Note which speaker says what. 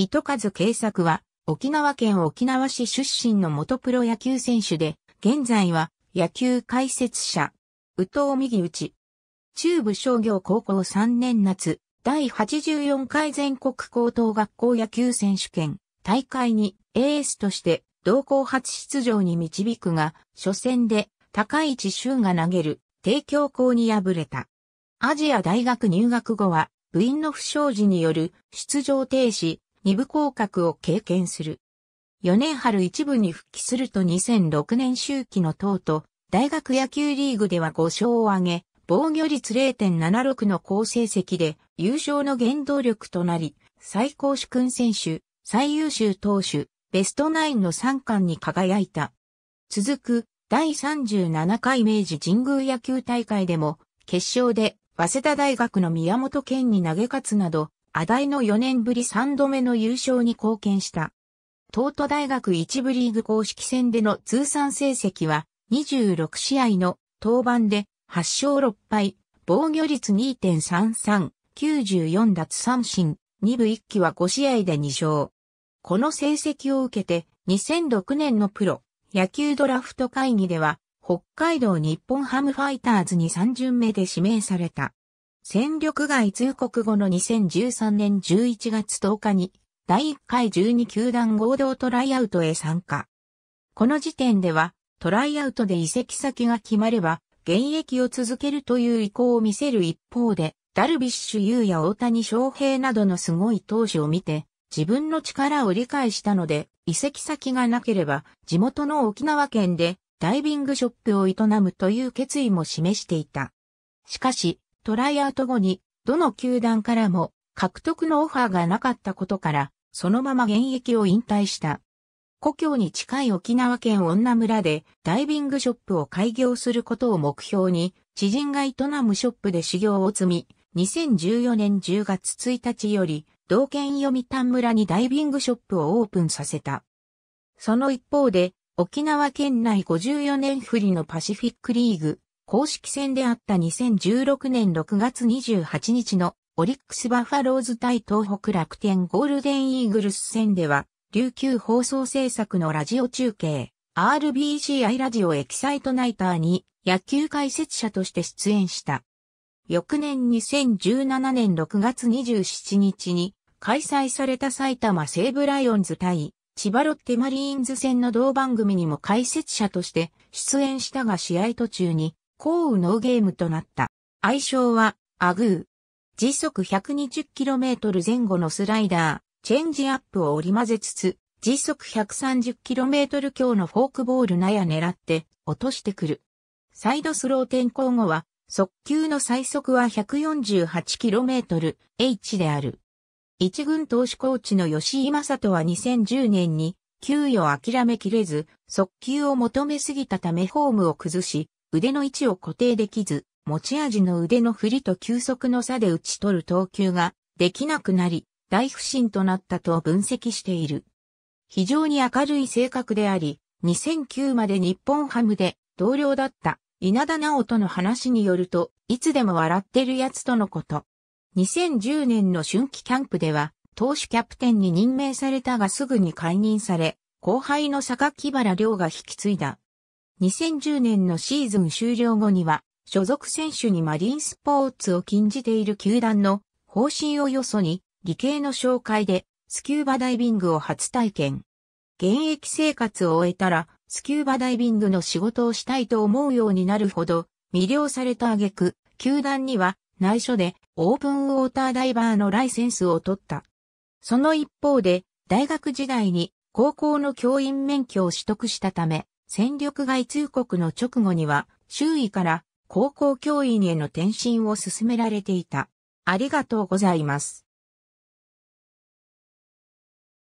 Speaker 1: 糸数慶作は、沖縄県沖縄市出身の元プロ野球選手で、現在は野球解説者、宇藤右内。中部商業高校3年夏、第84回全国高等学校野球選手権大会にエースとして同校初出場に導くが、初戦で高市俊が投げる帝京校に敗れた。アジア大学入学後は部員の不祥事による出場停止、二部降格を経験する。四年春一部に復帰すると2006年周期の党と、大学野球リーグでは5勝を挙げ、防御率0.76の好成績で優勝の原動力となり、最高主君選手、最優秀投手、ベストナインの3冠に輝いた。続く第37回明治神宮野球大会でも決勝で早稲田大学の宮本健に投げ勝つなど阿大の4年ぶり3度目の優勝に貢献した。東都大学1部リーグ公式戦での通算成績は26試合の登板で8勝6敗、防御率2.33、94奪三振、2部1期は5試合で2勝。この成績を受けて2006年のプロ野球ドラフト会議では北海道日本ハムファイターズに3巡目で指名された。戦力外通告後の2013年11月10日に、第1回12球団合同トライアウトへ参加。この時点では、トライアウトで移籍先が決まれば、現役を続けるという意向を見せる一方で、ダルビッシュ有や大谷翔平などのすごい投手を見て、自分の力を理解したので、移籍先がなければ、地元の沖縄県でダイビングショップを営むという決意も示していた。しかし、トライアウト後に、どの球団からも獲得のオファーがなかったことから、そのまま現役を引退した。故郷に近い沖縄県女村でダイビングショップを開業することを目標に、知人が営むショップで修行を積み、2014年10月1日より、同県読谷村にダイビングショップをオープンさせた。その一方で、沖縄県内54年振りのパシフィックリーグ、公式戦であった2016年6月28日のオリックスバファローズ対東北楽天ゴールデンイーグルス戦では、琉球放送制作のラジオ中継、RBCI ラジオエキサイトナイターに野球解説者として出演した。翌年2017年6月27日に開催された埼玉西武ライオンズ対千葉ロッテマリーンズ戦の同番組にも解説者として出演したが試合途中に降雨ーゲームとなった。愛称は、アグー。時速 120km 前後のスライダー、チェンジアップを織り混ぜつつ、時速 130km 強のフォークボールなや狙って落としてくる。サイドスロー転向後は、速球の最速は 148km/h である。一軍投手コーチの吉井正人は2010年に、給与を諦めきれず、速球を求めすぎたためホームを崩し、腕の位置を固定できず、持ち味の腕の振りと急速の差で打ち取る投球ができなくなり、大不振となったと分析している。非常に明るい性格であり、2009まで日本ハムで同僚だった稲田直人の話によると、いつでも笑ってるやつとのこと。2010年の春季キャンプでは、投手キャプテンに任命されたがすぐに解任され、後輩の坂木原亮が引き継いだ。2010年のシーズン終了後には、所属選手にマリンスポーツを禁じている球団の方針をよそに、理系の紹介でスキューバダイビングを初体験。現役生活を終えたら、スキューバダイビングの仕事をしたいと思うようになるほど、魅了された挙句、球団には内緒でオープンウォーターダイバーのライセンスを取った。その一方で、大学時代に高校の教員免許を取得したため、戦力外通告の直後には、周囲から高校教員への転身を勧められていた。ありがとうございます。